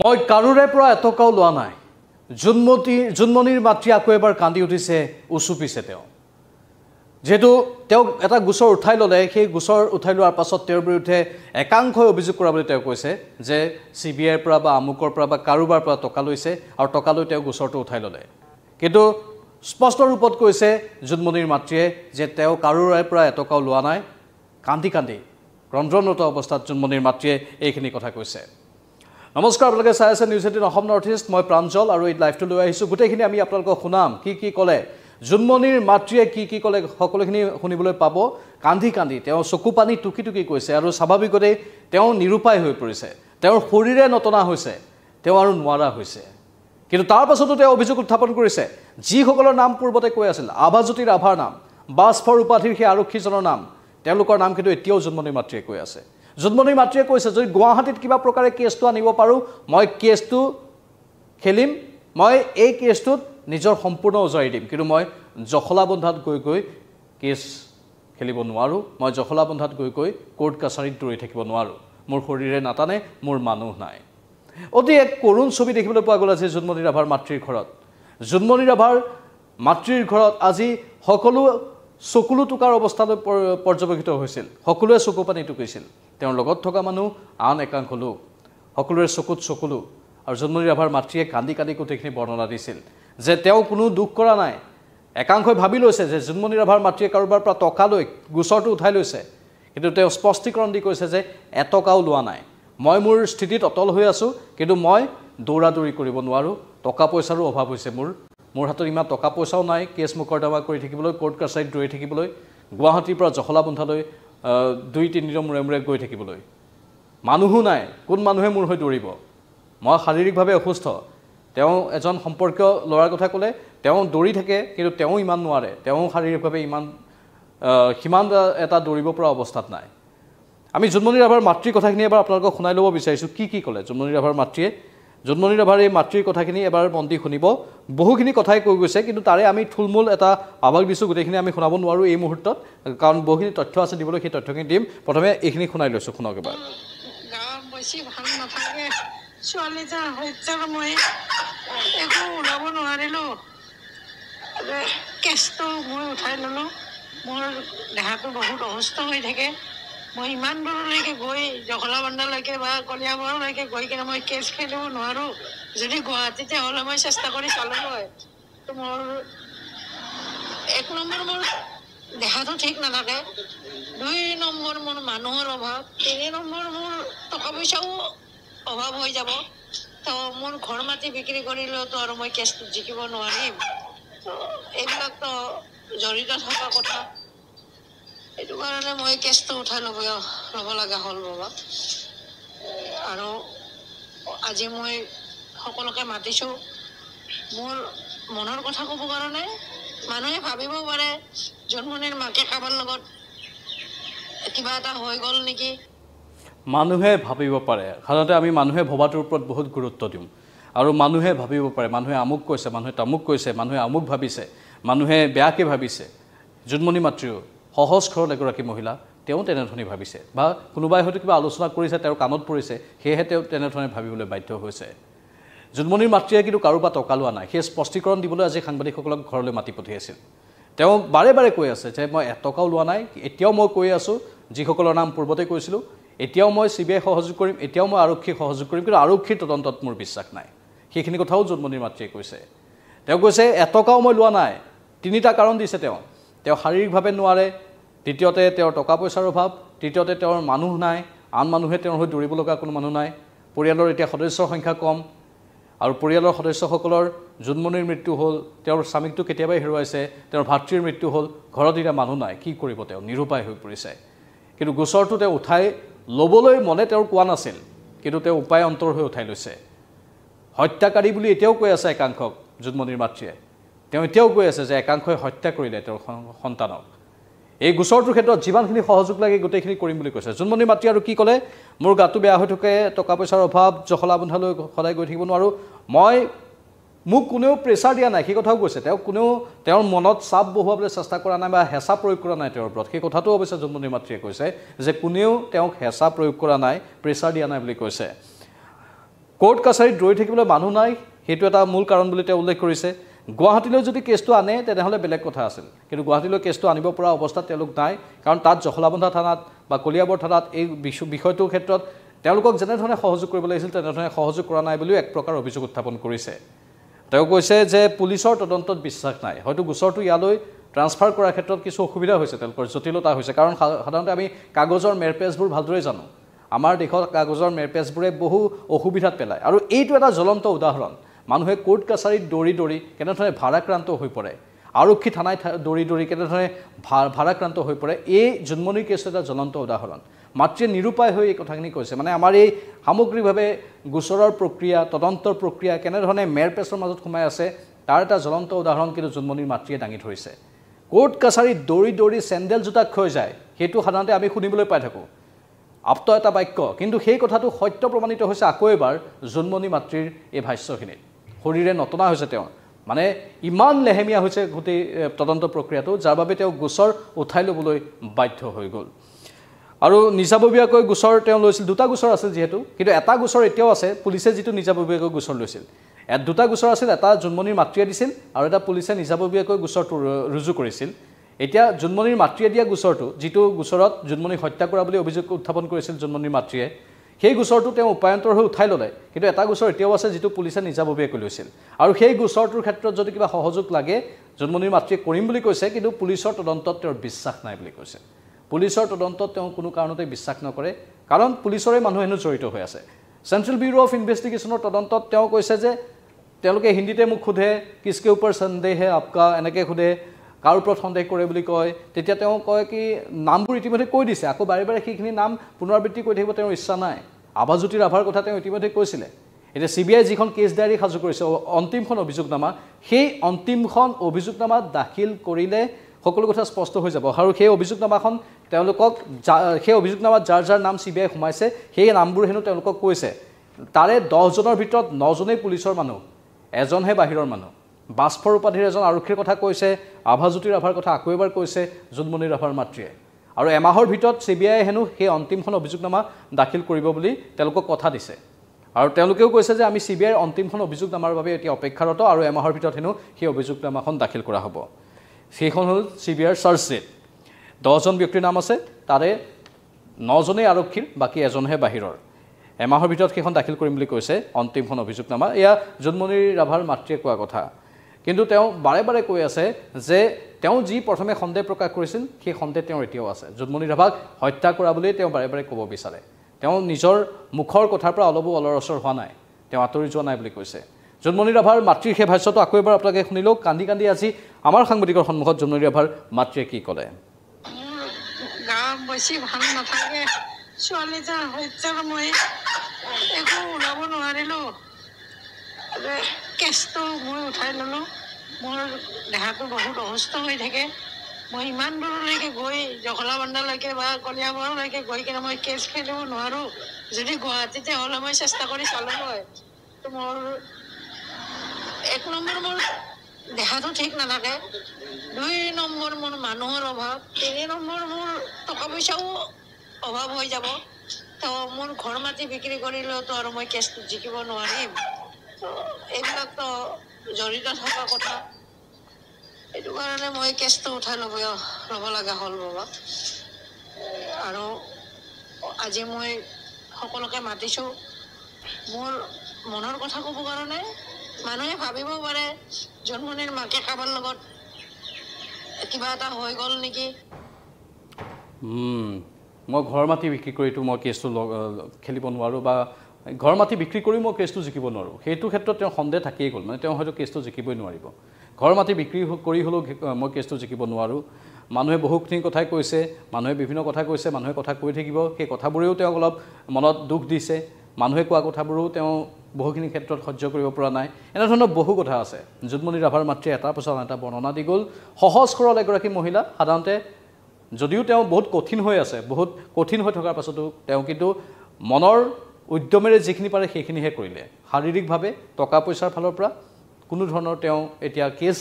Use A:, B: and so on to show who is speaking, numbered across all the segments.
A: মই কাৰোৰে পৰা এটকাও লোৱা নাই জোনমতি জোনমণিৰ মাতৃ আকৌ এবাৰ কান্দি উঠিছে উচুপিছে তেওঁ যিহেতু তেওঁক এটা গোচৰ উঠাই ল'লে সেই গোচৰ উঠাই লোৱাৰ পাছত তেওঁৰ বিৰুদ্ধে একাংশই অভিযোগ কৰা বুলি তেওঁ কৈছে যে চি বি আইৰ পৰা বা আমুকৰ পৰা বা কাৰোবাৰ পৰা টকা লৈছে আৰু টকা লৈ তেওঁ গোচৰটো উঠাই ল'লে কিন্তু স্পষ্ট ৰূপত কৈছে জোনমণিৰ মাতৃয়ে যে তেওঁ কাৰোৰে পৰা এটকাও লোৱা নাই কান্দি কান্দি ৰন্ধনৰত অৱস্থাত জোনমণিৰ মাতৃয়ে এইখিনি কথা কৈছে নমস্কাৰ আপোনালোকে চাই আছে news eighteen Assam north east মই প্ৰাঞ্জল আৰু এই লাইভটো লৈ আহিছোঁ গোটেইখিনি আমি আপোনালোকক শুনাম কি কি ক'লে জোনমণিৰ মাতৃয়ে কি কি ক'লে সকলোখিনি শুনিবলৈ পাব কান্দি কান্দি তেওঁ চকু পানী টুকি টুকি কৈছে আৰু স্বাভাৱিকতেই তেওঁ নিৰূপায় হৈ পৰিছে তেওঁৰ শৰীৰে নতনা হৈছে তেওঁ আৰু নোৱাৰা হৈছে কিন্তু তাৰ পাছতো তেওঁ অভিযোগ উত্থাপন কৰিছে যিসকলৰ নাম পূৰ্বতে কৈ আছিল আভাজ্যোতিৰ ৰাভাৰ নাম বাছফৰ উপাধিৰ সেই আৰক্ষীজনৰ নাম তেওঁলোকৰ নাম কিন্তু এতিয়াও জোনমণিৰ মাতৃয়ে কৈ আছে জুদমণি মাতৃয়ে কৈছে যদি গুৱাহাটীত কিবা প্ৰকাৰে কেছটো আনিব পাৰোঁ মই কেছটো খেলিম মই এই কেছটোত নিজৰ সম্পূৰ্ণ উজাৰি দিম কিন্তু মই জখলাবন্ধাত গৈ গৈ কেছ খেলিব নোৱাৰোঁ মই জখলাবন্ধাত গৈ গৈ কোৰ্ট কাছাৰীত দৌৰি থাকিব নোৱাৰোঁ মোৰ শৰীৰে নাটানে মোৰ মানুহ নাই অতি এক কৰুণ ছবি দেখিবলৈ পোৱা গ'ল আজি জুনমণি ৰাভাৰ মাতৃৰ ঘৰত জুনমণি ৰাভাৰ মাতৃৰ ঘৰত আজি সকলো চকুলো টোকাৰ অৱস্থালৈ পৰ্যবেক্ষিত হৈছিল সকলোৱে চকু পানী টুকিছিল তেওঁৰ লগত থকা মানুহ আন একাংশ লোক সকলোৰে চকুত চকুলো আৰু জোনমনি ৰাভাৰ মাতৃয়ে কান্দি কান্দি গোটেইখিনি বৰ্ণনা দিছিল যে তেওঁ কোনো দুখ কৰা নাই একাংশই ভাবি লৈছে যে জোনমনি ৰাভাৰ মাতৃয়ে কাৰোবাৰ পৰা টকা লৈ গোচৰটো উঠাই লৈছে কিন্তু তেওঁ স্পষ্টীকৰণ দি কৈছে যে এটকাও লোৱা নাই মই মোৰ স্থিতিত অটল হৈ আছোঁ কিন্তু মই দৌৰা দৌৰি কৰিব নোৱাৰোঁ টকা পইচাৰো অভাৱ হৈছে মোৰ মোৰ হাতত ইমান টকা পইচাও নাই কেছ মোকৰ দামা কৰি থাকিবলৈ কোৰ্ট কাছাৰীত দৌৰি থাকিবলৈ গুৱাহাটীৰ পৰা জখলাবন্ধালৈ দুই তিনিদিনৰ মূৰে মূৰে গৈ থাকিবলৈ মানুহো নাই কোন মানুহে মোৰ হৈ দৌৰিব মই শাৰীৰিকভাৱে অসুস্থ তেওঁ এজন সম্পৰ্কীয় ল'ৰাৰ কথা ক'লে তেওঁ দৌৰি থাকে কিন্তু তেওঁ ইমান নোৱাৰে তেওঁ শাৰীৰিকভাৱে ইমান সিমান এটা দৌৰিব পৰা অৱস্থাত নাই আমি জুনমণি ৰাভাৰ মাতৃৰ কথাখিনি এবাৰ আপোনালোকক শুনাই ল'ব বিচাৰিছোঁ কি কি ক'লে জুনমণি ৰাভাৰ মাতৃয়ে জোনমণি ৰাভাৰ এই মাতৃৰ কথাখিনি এবাৰ মন্ত্ৰী শুনিব বহুখিনি কথাই কৈ গৈছে কিন্তু তাৰে আমি থুলমূল এটা আভাস দিছোঁ গোটেইখিনি আমি শুনাব নোৱাৰোঁ এই মুহূৰ্তত কাৰণ বহুখিনি তথ্য আছে দিবলৈ সেই তথ্যখিনি দিম প্ৰথমে এইখিনি শুনাই লৈছোঁ শুনক এবাৰ
B: ছোৱালীজনীলোঁ কেচটো মই উঠাই ল'লোঁ মোৰ দেহাটো বহুত অসুস্থ হৈ থাকে মই ইমান দূৰলৈকে গৈ জখলা বান্দালৈকে বা কলিয়াবৰলৈকে গৈ কিনে মই কেছ খেলিব নোৱাৰোঁ যদি গুৱাহাটী তেতিয়াহ'লে মই চেষ্টা কৰি চালোঁ হয় তো মোৰ এক নম্বৰ মোৰ দেহাটো ঠিক নাথাকে দুই নম্বৰ মোৰ মানুহৰ অভাৱ তিনি নম্বৰ মোৰ টকা পইচাও অভাৱ হৈ যাব তো মোৰ ঘৰ মাটি বিক্ৰী কৰিলেওতো আৰু মই কেছটো জিকিব নোৱাৰিম তো এইবিলাকতো জড়িত থকা কথা সেইটো কাৰণে মই কেছটো উঠাই ল'ব ল'ব লগা হ'ল বাবা আৰু আজি মই সকলোকে মাতিছোঁ মোৰ মনৰ কথা ক'ব কাৰণে মানুহে ভাবিব পাৰে জন্মনিৰ মাকে কাৰোবাৰ লগত কিবা এটা হৈ গ'ল নেকি
A: মানুহে ভাবিব পাৰে সাধাৰণতে আমি মানুহে ভবাটোৰ ওপৰত বহুত গুৰুত্ব দিওঁ আৰু মানুহে ভাবিব পাৰে মানুহে আমুক কৈছে মানুহে তামুক কৈছে মানুহে আমুক ভাবিছে মানুহে বেয়াকৈ ভাবিছে জোনমণি মাতৃও সহজ সৰল এগৰাকী মহিলা তেওঁ তেনেধৰণে ভাবিছে বা কোনোবাই হয়তো কিবা আলোচনা কৰিছে তেওঁৰ কাণত পৰিছে সেয়েহে তেওঁ তেনেধৰণে ভাবিবলৈ বাধ্য হৈছে জুনমণিৰ মাতৃয়ে কিন্তু কাৰোবাৰ লোৱা নাই সেই স্পষ্টীকৰণ দিবলৈ আজি সাংবাদিকসকলক ঘৰলৈ মাতি পঠিয়াইছিল তেওঁ বাৰে বাৰে কৈ আছে যে মই এটকাও লোৱা নাই এতিয়াও মই কৈ আছোঁ যিসকলৰ নাম পূৰ্বতে কৈছিলোঁ এতিয়াও মই চি বি আই সহযোগ কৰিম এতিয়াও মই আৰক্ষীক সহযোগ কৰিম কিন্তু আৰক্ষীৰ তদন্তত মোৰ বিশ্বাস নাই সেইখিনি কথাও জুনমণিৰ মাতৃয়ে কৈছে তেওঁ কৈছে এটকাও মই লোৱা নাই তিনিটা কাৰণ দিছে তেওঁ তেওঁ শাৰীৰিকভাৱে নোৱাৰে দ্বিতীয়তে তেওঁৰ টকা পইচাৰ অভাৱ তৃতীয়তে তেওঁৰ মানুহ নাই আন মানুহে তেওঁৰ হৈ দৌৰিব লগা কোনো মানুহ নাই পৰিয়ালৰ এতিয়া সদস্যৰ সংখ্যা কম আৰু পৰিয়ালৰ সদস্যসকলৰ জোনমণিৰ মৃত্যু হ'ল তেওঁৰ স্বামীকটো কেতিয়াবাই হেৰুৱাইছে তেওঁৰ ভাতৃৰ মৃত্যু হ'ল ঘৰত এতিয়া মানুহ নাই কি কৰিব তেওঁ নিৰূপায় হৈ পৰিছে কিন্তু গোচৰটো তেওঁ উঠাই ল'বলৈ মনে তেওঁৰ কোৱা নাছিল কিন্তু তেওঁ উপায় অন্তৰ হৈ উঠাই লৈছে হত্যাকাৰী বুলি এতিয়াও কৈ আছে একাংশক জোনমণিৰ মাতৃয়ে তেওঁ এতিয়াও কৈ আছে যে একাংশই হত্যা কৰিলে তেওঁৰ সন্তানক এই গোচৰটোৰ ক্ষেত্ৰত যিমানখিনি সহযোগ লাগে গোটেইখিনি কৰিম বুলি কৈছে জোনমণি মাতৃ আৰু কি ক'লে মোৰ গাটো বেয়া হৈ থাকে টকা পইচাৰ অভাৱ জখলা বন্ধালৈ সদায় গৈ থাকিব নোৱাৰোঁ মই মোক কোনেও প্ৰেছাৰ দিয়া নাই সেই কথাও কৈছে তেওঁ কোনেও তেওঁৰ মনত চাপ বহুৱাবলৈ চেষ্টা কৰা নাই বা হেঁচা প্ৰয়োগ কৰা নাই তেওঁৰ ওপৰত সেই কথাটো অৱশ্যে জোনমণি মাতৃয়ে কৈছে যে কোনেও তেওঁক হেঁচা প্ৰয়োগ কৰা নাই প্ৰেছাৰ দিয়া নাই বুলি কৈছে কোৰ্ট কাছাৰীত দৌৰি থাকিবলৈ মানুহ নাই সেইটো এটা মূল কাৰণ বুলি তেওঁ উল্লেখ কৰিছে গুৱাহাটীলৈ যদি কেছটো আনে তেনেহ'লে বেলেগ কথা আছিল কিন্তু গুৱাহাটীলৈ কেছটো আনিব পৰা অৱস্থাত তেওঁলোক নাই কাৰণ তাত জখলাবন্ধা থানাত বা কলিয়াবৰ থানাত এই বিষয়টোৰ ক্ষেত্ৰত তেওঁলোকক যেনেধৰণে সহযোগ কৰিব লাগিছিল তেনেধৰণে সহযোগ কৰা নাই বুলিও এক প্ৰকাৰ অভিযোগ উত্থাপন কৰিছে তেওঁ কৈছে যে পুলিচৰ তদন্তত বিশ্বাস নাই হয়তো গোচৰটো ইয়ালৈ ট্ৰান্সফাৰ কৰাৰ ক্ষেত্ৰত কিছু অসুবিধা হৈছে তেওঁলোকৰ জটিলতা হৈছে কাৰণ সাধাৰণতে আমি কাগজৰ মেৰপেজবোৰ ভালদৰে জানো আমাৰ দেশত কাগজৰ মেৰপেজবোৰে বহু অসুবিধাত পেলায় আৰু এইটো এটা জ্বলন্ত উদাহৰণ মানুহে কোৰ্ট কাছাৰীত দৌৰি দৌৰি কেনেধৰণে ভাৰাক্ৰান্ত হৈ পৰে আৰক্ষী থানাই দৌৰি দৌৰি কেনেধৰণে ভা ভাড়াক্ৰান্ত হৈ পৰে এই জোনমনি কেছৰ এটা জ্বলন্ত উদাহৰণ মাতৃয়ে নিৰূপায় হৈ এই কথাখিনি কৈছে মানে আমাৰ এই সামগ্ৰিকভাৱে গোচৰৰ প্ৰক্ৰিয়া তদন্তৰ প্ৰক্ৰিয়া কেনেধৰণে মেৰ পেছৰ মাজত সোমাই আছে তাৰ এটা জ্বলন্ত উদাহৰণ কিন্তু জোনমনিৰ মাতৃয়ে দাঙি ধৰিছে কোৰ্ট কাছাৰীত দৌৰি দৌৰি চেণ্ডেল জোতা ক্ষয় যায় সেইটো সাধাৰণতে আমি শুনিবলৈ পাই থাকোঁ আপ্ত এটা বাক্য কিন্তু সেই কথাটো সত্য প্ৰমাণিত হৈছে আকৌ এবাৰ জোনমনি মাতৃৰ এই ভাষ্যখিনিত শৰীৰে নতনা হৈছে তেওঁৰ মানে ইমান লেহেমীয়া হৈছে গোটেই তদন্ত প্ৰক্ৰিয়াটো যাৰ বাবে তেওঁ গোচৰ উঠাই ল'বলৈ বাধ্য হৈ গ'ল আৰু নিজাববীয়াকৈ গোচৰ তেওঁ লৈছিল দুটা গোচৰ আছিল যিহেতু কিন্তু এটা গোচৰ এতিয়াও আছে পুলিচে যিটো নিজাববীয়াকৈ গোচৰ লৈছিল দুটা গোচৰ আছিল এটা জোনমণিৰ মাতৃয়ে দিছিল আৰু এটা পুলিচে নিজাববীয়াকৈ গোচৰটো ৰুজু কৰিছিল এতিয়া জোনমণিৰ মাতৃয়ে দিয়া গোচৰটো যিটো গোচৰত জোনমণি হত্যা কৰা বুলি অভিযোগ উত্থাপন কৰিছিল জোনমণিৰ মাতৃয়ে সেই গোচৰটো তেওঁ উপায়ন্তৰ হৈ উঠাই ল'লে কিন্তু এটা গোচৰ এতিয়াও আছে যিটো পুলিচে নিজাববীয়াকৈ লৈছিল আৰু সেই গোচৰটোৰ ক্ষেত্ৰত যদি কিবা সহযোগ লাগে জন্মনিৰ মাতৃয়ে কৰিম বুলি কৈছে কিন্তু পুলিচৰ তদন্তত তেওঁৰ বিশ্বাস নাই বুলি কৈছে পুলিচৰ তদন্তত তেওঁ কোনো কাৰণতে বিশ্বাস নকৰে কাৰণ পুলিচৰে মানুহ হেনো জড়িত হৈ আছে চেণ্ট্ৰেল বিউৰো অফ ইনভেষ্টিগেশ্যনৰ তদন্তত তেওঁ কৈছে যে তেওঁলোকে হিন্দীতে মোক সোধে কিছকে ওপৰ চন্দেহে আপকা এনেকৈ সোধে কাৰ ওপৰত সন্দেহ কৰে বুলি কয় তেতিয়া তেওঁ কয় কি নামবোৰ ইতিমধ্যে কৈ দিছে আকৌ বাৰে বাৰে সেইখিনি নাম পুনৰাবৃত্তি কৰি থাকিব তেওঁৰ ইচ্ছা নাই আবাজ্যোতি ৰাভাৰ কথা তেওঁ ইতিমধ্যে কৈছিলে এতিয়া চি বি আই যিখন কেছ ডায়েৰী সাজু কৰিছে অন্তিমখন অভিযোগনামা সেই অন্তিমখন অভিযোগনামা দাখিল কৰিলে সকলো কথা স্পষ্ট হৈ যাব আৰু সেই অভিযোগনামাখন তেওঁলোকক যাৰ সেই অভিযোগনামাত যাৰ যাৰ নাম চি বি আই সোমাইছে সেই নামবোৰ হেনো তেওঁলোকক কৈছে তাৰে দহজনৰ ভিতৰত নজনেই পুলিচৰ মানুহ এজনহে বাহিৰৰ মানুহ বাস্পৰ উপাধিৰ এজন আৰক্ষীৰ কথা কৈছে আভাজ্যোতি ৰাভাৰ কথা আকৌ এবাৰ কৈছে জোনমণি ৰাভাৰ মাতৃয়ে আৰু এমাহৰ ভিতৰত চি বি আইয়ে হেনো সেই অন্তিমখন অভিযোগনামা দাখিল কৰিব বুলি তেওঁলোকক কথা দিছে আৰু তেওঁলোকেও কৈছে যে আমি চি বি আইৰ অন্তিমখন অভিযোগনামাৰ বাবে এতিয়া অপেক্ষাৰত আৰু এমাহৰ ভিতৰত হেনো সেই অভিযোগনামাখন দাখিল কৰা হ'ব সেইখন হ'ল চি বি আইৰ চাৰ্জশ্বীট দহজন ব্যক্তিৰ নাম আছে তাৰে নজনেই আৰক্ষীৰ বাকী এজনহে বাহিৰৰ এমাহৰ ভিতৰত সেইখন দাখিল কৰিম বুলি কৈছে অন্তিমখন অভিযোগনামা এয়া জোনমণিৰ ৰাভাৰ মাতৃয়ে কোৱা কথা কিন্তু তেওঁ বাৰে বাৰে কৈ আছে যে তেওঁ যি প্ৰথমে সন্দেহ প্ৰকাশ কৰিছিল সেই সন্দেহ তেওঁৰ এতিয়াও আছে জুদমণি ৰাভাক হত্যা কৰা বুলিয়ে তেওঁ বাৰে বাৰে ক'ব বিচাৰে তেওঁ নিজৰ মুখৰ কথাৰ পৰা অলপো অলৰচৰ হোৱা নাই তেওঁ আঁতৰি যোৱা নাই বুলি কৈছে জুনমণি ৰাভাৰ মাতৃৰ সেই ভাষ্যটো আকৌ এবাৰ আপোনালোকে শুনি লওক কান্দি কান্দি আজি আমাৰ সাংবাদিকৰ সন্মুখত জুদমণি ৰাভাৰ মাতৃয়ে কি ক'লে
B: ছোৱালী হত্যাৰ মই একো ওলাব নোৱাৰিলোঁ যে কেচটো মই উঠাই ল'লোঁ মোৰ দেহাটো বহুত অসুস্থ হৈ থাকে মই ইমান দূৰলৈকে গৈ জখলাবান্ধালৈকে বা কলিয়াবৰলৈকে গৈ কিনে মই কেচ খেলিব নোৱাৰোঁ যদি গুৱাহাটীতে হ'লে মই চেষ্টা কৰি চালোঁ হয় মোৰ এক নম্বৰ মোৰ দেহাটো ঠিক নাথাকে দুই নম্বৰ মোৰ মানুহৰ অভাৱ তিনি নম্বৰ মোৰ টকা পইচাও অভাৱ হৈ যাব তো মোৰ ঘৰ মাটি বিক্ৰী কৰিলেওতো আৰু মই কেচটো জিকিব নোৱাৰিম এইবিলাকতো জড়িত থকা কথা এইটো কাৰণে মই কেছটো উঠাই ল'ব ল'ব লগা হ'ল বাবা আৰু আজি মই সকলোকে মাতিছো মোৰ মনৰ কথা ক'ব কাৰণে মানুহে ভাবিব পাৰে জন্মনিৰ মাকে কাৰোবাৰ লগত কিবা এটা হৈ গ'ল নেকি
A: মই ঘৰ মাটি বিক্ৰী কৰিতো মই কেছটো খেলিব নোৱাৰোঁ বা ঘৰ মাটি বিক্ৰী কৰি মই কেছটো জিকিব নোৱাৰোঁ সেইটো ক্ষেত্ৰত তেওঁ সন্দেহ থাকিয়েই গ'ল মানে তেওঁ হয়তো কেছটো জিকিবই নোৱাৰিব ঘৰ মাটি বিক্ৰী কৰি হ'লেও মই কেছটো জিকিব নোৱাৰোঁ মানুহে বহুখিনি কথাই কৈছে মানুহে বিভিন্ন কথা কৈছে মানুহে কথা কৈ থাকিব সেই কথাবোৰেও তেওঁক অলপ মনত দুখ দিছে মানুহে কোৱা কথাবোৰো তেওঁ বহুখিনি ক্ষেত্ৰত সহ্য কৰিব পৰা নাই এনেধৰণৰ বহু কথা আছে জুদমণি ৰাভাৰ মাতৃয়ে এটাৰ পাছত এটা বৰ্ণনা দি গ'ল সহজ সৰল এগৰাকী মহিলা সাধাৰণতে যদিও তেওঁ বহুত কঠিন হৈ আছে বহুত কঠিন হৈ থকাৰ পাছতো তেওঁ কিন্তু মনৰ উদ্যমেৰে যিখিনি পাৰে সেইখিনিহে কৰিলে শাৰীৰিকভাৱে টকা পইচাৰ ফালৰ পৰা কোনো ধৰণৰ তেওঁ এতিয়া কেছ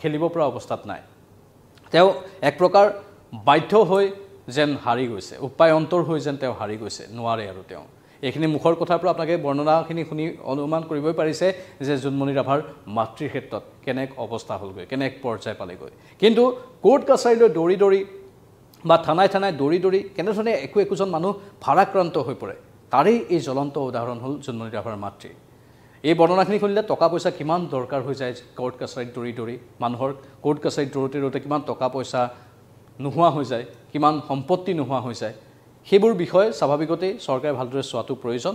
A: খেলিব পৰা অৱস্থাত নাই তেওঁ এক প্ৰকাৰ বাধ্য হৈ যেন হাৰি গৈছে উপায় অন্তৰ হৈ যেন তেওঁ হাৰি গৈছে নোৱাৰে আৰু তেওঁ এইখিনি মুখৰ কথাৰ পৰা আপোনালোকে বৰ্ণনাখিনি শুনি অনুমান কৰিবই পাৰিছে যে জোনমণি ৰাভাৰ মাতৃৰ ক্ষেত্ৰত কেনে অৱস্থা হ'লগৈ কেনেক পৰ্যায় পালেগৈ কিন্তু কোৰ্ট কাছাৰীলৈ দৌৰি দৌৰি বা থানাই থানাই দৌৰি দৌৰি কেনেধৰণে একো একোজন মানুহ ভাৰাক্ৰান্ত হৈ পৰে তাৰেই এই জ্বলন্ত উদাহৰণ হ'ল জোনমণি ৰাভাৰ মাতৃ এই বৰ্ণনাখিনি খুলিলে টকা পইচা কিমান দৰকাৰ হৈ যায় ক'ৰ্ট কাছাৰীত দৌৰি দৌৰি মানুহৰ ক'ৰ্ট কাছাৰীত দৌৰোতে দৌৰোতে কিমান টকা পইচা নোহোৱা হৈ যায় কিমান সম্পত্তি নোহোৱা হৈ যায় সেইবোৰ বিষয় স্বাভাৱিকতেই চৰকাৰে ভালদৰে চোৱাটো প্ৰয়োজন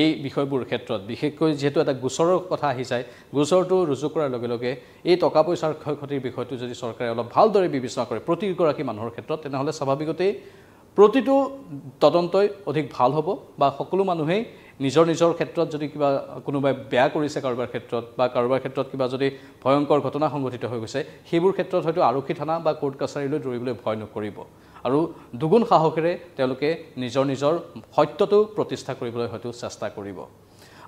A: এই বিষয়বোৰ ক্ষেত্ৰত বিশেষকৈ যিহেতু এটা গোচৰৰ কথা আহি যায় গোচৰটো ৰুজু কৰাৰ লগে লগে এই টকা পইচাৰ ক্ষয় ক্ষতিৰ বিষয়টো যদি চৰকাৰে অলপ ভালদৰে বিবেচনা কৰে প্ৰতিগৰাকী মানুহৰ ক্ষেত্ৰত তেনেহ'লে স্বাভাৱিকতেই প্ৰতিটো তদন্তই অধিক ভাল হ'ব বা সকলো মানুহেই নিজৰ নিজৰ ক্ষেত্ৰত যদি কিবা কোনোবাই বেয়া কৰিছে কাৰোবাৰ ক্ষেত্ৰত বা কাৰোবাৰ ক্ষেত্ৰত কিবা যদি ভয়ংকৰ ঘটনা সংঘটিত হৈ গৈছে সেইবোৰ ক্ষেত্ৰত হয়তো আৰক্ষী থানা বা কোৰ্ট কাছাৰীলৈ দৌৰিবলৈ ভয় নকৰিব আৰু দুগুণ সাহসেৰে তেওঁলোকে নিজৰ নিজৰ সত্যটো প্ৰতিষ্ঠা কৰিবলৈ হয়তো চেষ্টা কৰিব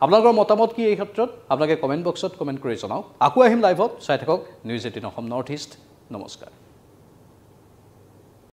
A: আপোনালোকৰ মতামত কি এই ক্ষেত্ৰত আপোনালোকে কমেণ্ট বক্সত কমেণ্ট কৰি জনাওক আকৌ আহিম লাইভত চাই থাকক news eighteen Assam north east নমস্কাৰ